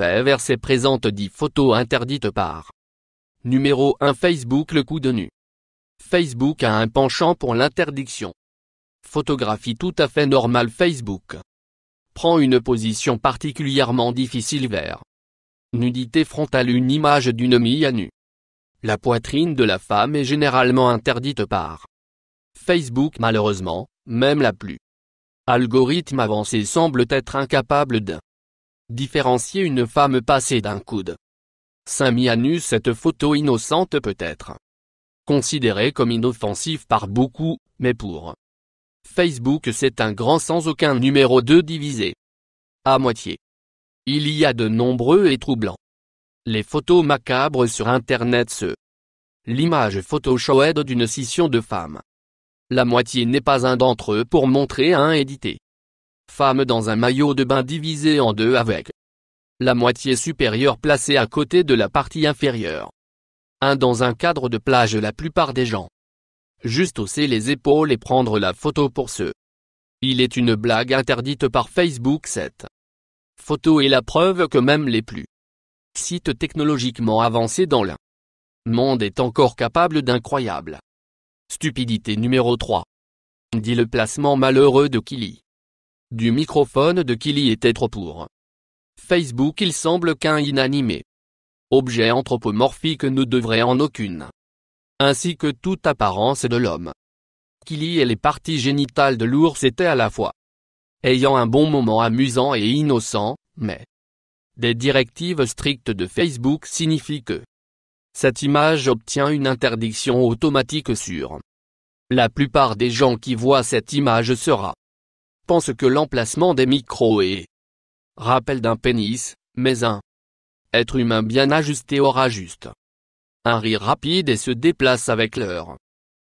vers ses présente dit photos interdites par Numéro 1 Facebook Le coup de nu Facebook a un penchant pour l'interdiction. Photographie tout à fait normale Facebook prend une position particulièrement difficile vers nudité frontale une image d'une mille à nu. La poitrine de la femme est généralement interdite par Facebook malheureusement, même la plus algorithme avancé semble être incapable de Différencier une femme passée d'un coude. Saint mianus cette photo innocente peut-être. Considérée comme inoffensive par beaucoup, mais pour Facebook c'est un grand sans aucun numéro 2 divisé. À moitié. Il y a de nombreux et troublants. Les photos macabres sur internet ce. L'image aide d'une scission de femme. La moitié n'est pas un d'entre eux pour montrer un édité femme dans un maillot de bain divisé en deux avec la moitié supérieure placée à côté de la partie inférieure. Un dans un cadre de plage la plupart des gens. Juste hausser les épaules et prendre la photo pour ceux. Il est une blague interdite par Facebook 7. photo est la preuve que même les plus sites technologiquement avancés dans le monde est encore capable d'incroyables. Stupidité numéro 3. Dit le placement malheureux de Kili du microphone de Kili était trop pour. Facebook il semble qu'un inanimé objet anthropomorphique ne devrait en aucune ainsi que toute apparence de l'homme. Kili et les parties génitales de l'ours étaient à la fois ayant un bon moment amusant et innocent, mais des directives strictes de Facebook signifient que cette image obtient une interdiction automatique sur la plupart des gens qui voient cette image sera pense que l'emplacement des micros est rappel d'un pénis, mais un être humain bien ajusté aura juste un rire rapide et se déplace avec l'heure.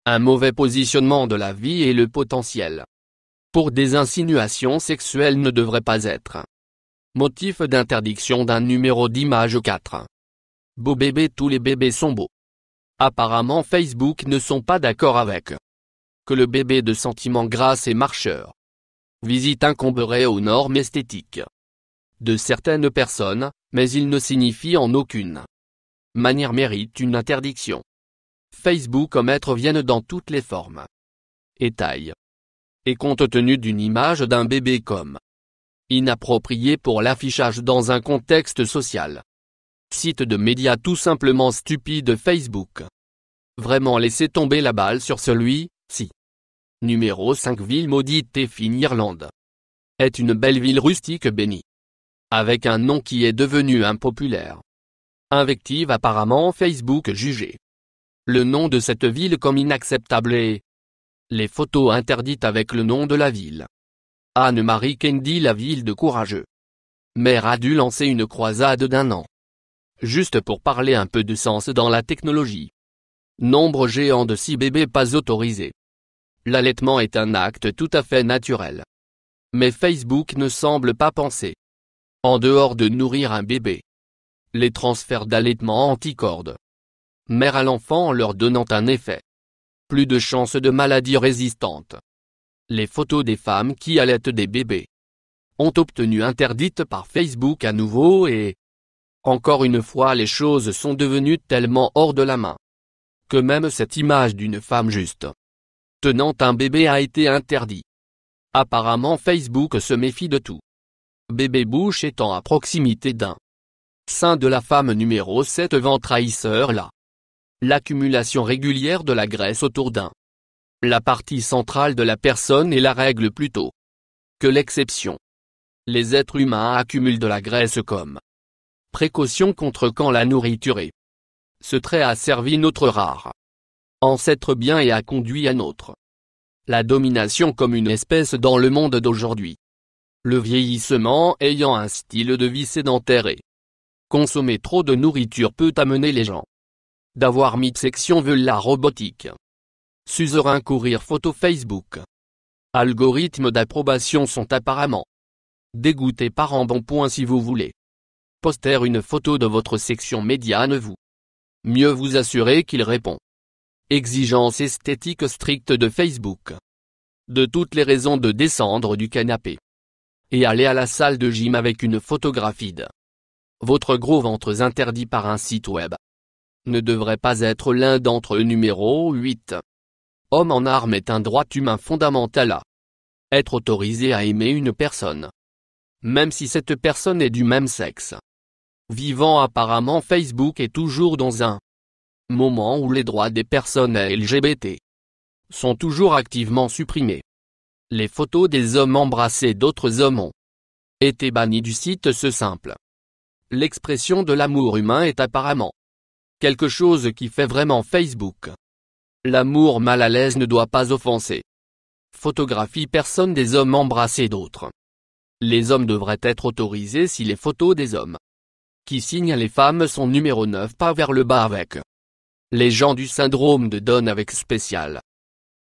Un mauvais positionnement de la vie et le potentiel pour des insinuations sexuelles ne devrait pas être motif d'interdiction d'un numéro d'image 4. Beau bébé tous les bébés sont beaux. Apparemment Facebook ne sont pas d'accord avec que le bébé de sentiment grasse est marcheur visite incomberait aux normes esthétiques de certaines personnes, mais il ne signifie en aucune manière mérite une interdiction. Facebook comme être viennent dans toutes les formes et tailles. Et compte tenu d'une image d'un bébé comme inapproprié pour l'affichage dans un contexte social. Site de médias tout simplement stupide Facebook. Vraiment laisser tomber la balle sur celui si. Numéro 5 Ville maudite et fine Irlande. Est une belle ville rustique bénie. Avec un nom qui est devenu impopulaire. Invective apparemment Facebook jugé Le nom de cette ville comme inacceptable et les photos interdites avec le nom de la ville. Anne-Marie Kendi La ville de courageux. Mère a dû lancer une croisade d'un an. Juste pour parler un peu de sens dans la technologie. Nombre géant de 6 bébés pas autorisés. L'allaitement est un acte tout à fait naturel. Mais Facebook ne semble pas penser. En dehors de nourrir un bébé. Les transferts d'allaitement anticordes. Mère à l'enfant en leur donnant un effet. Plus de chances de maladies résistantes. Les photos des femmes qui allaitent des bébés ont obtenu interdites par Facebook à nouveau et encore une fois les choses sont devenues tellement hors de la main que même cette image d'une femme juste tenant un bébé a été interdit. Apparemment Facebook se méfie de tout. Bébé bouche étant à proximité d'un sein de la femme numéro 7 vent trahisseur là. L'accumulation régulière de la graisse autour d'un la partie centrale de la personne est la règle plutôt que l'exception. Les êtres humains accumulent de la graisse comme précaution contre quand la nourriture est. Ce trait a servi notre rare ancêtre bien et a conduit à notre la domination comme une espèce dans le monde d'aujourd'hui. Le vieillissement ayant un style de vie sédentaire et consommer trop de nourriture peut amener les gens d'avoir de section veut la robotique. Suzerain courir photo Facebook. Algorithmes d'approbation sont apparemment dégoûtés par un bon point si vous voulez poster une photo de votre section médiane vous. Mieux vous assurer qu'il répond Exigence esthétique stricte de Facebook. De toutes les raisons de descendre du canapé. Et aller à la salle de gym avec une photographie de votre gros ventre interdit par un site web. Ne devrait pas être l'un d'entre eux numéro 8. Homme en armes est un droit humain fondamental à être autorisé à aimer une personne. Même si cette personne est du même sexe. Vivant apparemment Facebook est toujours dans un moment où les droits des personnes LGBT sont toujours activement supprimés. Les photos des hommes embrassés d'autres hommes ont été bannies du site ce simple. L'expression de l'amour humain est apparemment quelque chose qui fait vraiment Facebook. L'amour mal à l'aise ne doit pas offenser. Photographie personne des hommes embrassés d'autres. Les hommes devraient être autorisés si les photos des hommes qui signent les femmes sont numéro 9 pas vers le bas avec les gens du syndrome de Donne avec spécial.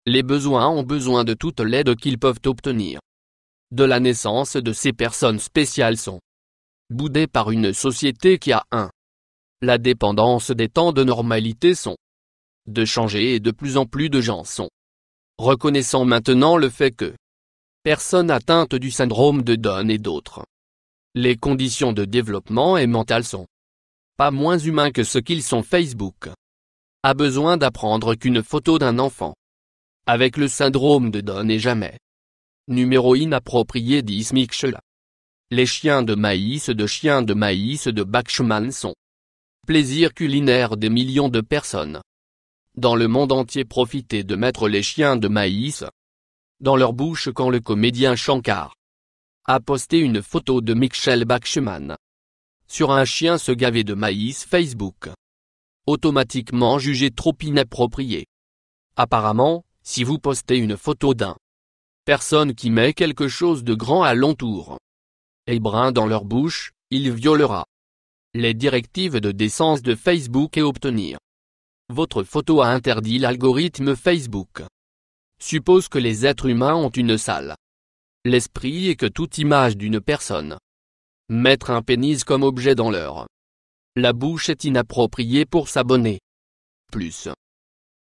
Les besoins ont besoin de toute l'aide qu'ils peuvent obtenir. De la naissance de ces personnes spéciales sont boudées par une société qui a un. La dépendance des temps de normalité sont de changer et de plus en plus de gens sont reconnaissant maintenant le fait que personnes atteintes du syndrome de Down et d'autres. Les conditions de développement et mentales sont pas moins humains que ce qu'ils sont Facebook a besoin d'apprendre qu'une photo d'un enfant avec le syndrome de Don et jamais numéro inapproprié 10 Les chiens de maïs de chiens de maïs de Bachman sont plaisir culinaire des millions de personnes. Dans le monde entier profiter de mettre les chiens de maïs dans leur bouche quand le comédien Shankar a posté une photo de Michel Bachman sur un chien se gaver de maïs Facebook automatiquement jugé trop inapproprié. Apparemment, si vous postez une photo d'un personne qui met quelque chose de grand à l'entour et brun dans leur bouche, il violera les directives de décence de Facebook et obtenir votre photo a interdit l'algorithme Facebook. Suppose que les êtres humains ont une salle. L'esprit et que toute image d'une personne. Mettre un pénis comme objet dans leur la bouche est inappropriée pour s'abonner. Plus.